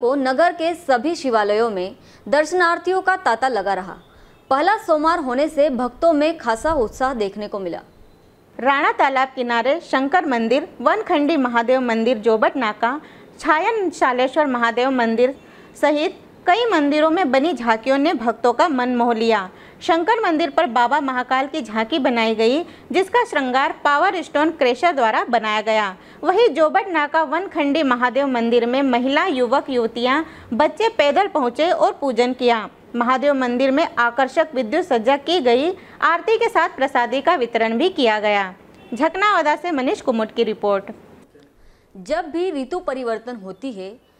को नगर के सभी शिवालयों में दर्शनार्थियों का तांता लगा रहा पहला सोमवार होने से भक्तों में खासा उत्साह देखने को मिला राणा तालाब किनारे शंकर मंदिर वनखंडी महादेव मंदिर जोबट नाका छायन शालेश्वर महादेव मंदिर सहित कई मंदिरों में बनी झांकियों ने भक्तों का मन मोह लिया शंकर मंदिर पर बाबा महाकाल की झांकी बनाई गई जिसका श्रृंगार पावर स्टोन क्रेशर द्वारा बनाया गया वहीं जोबट नाका वन खंडी महादेव मंदिर में महिला युवक युवतियां बच्चे पैदल पहुंचे और पूजन किया महादेव मंदिर में आकर्षक विद्युत सज्जा की गई आरती के साथ प्रसादी का वितरण भी किया गया झकनावदा से मनीष कुमुट की रिपोर्ट जब भी ऋतु परिवर्तन होती है